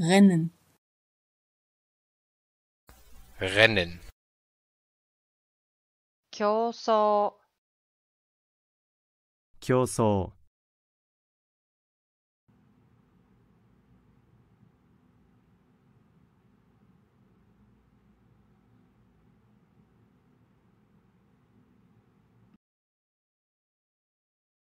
Rennen. Rennen. 競争競争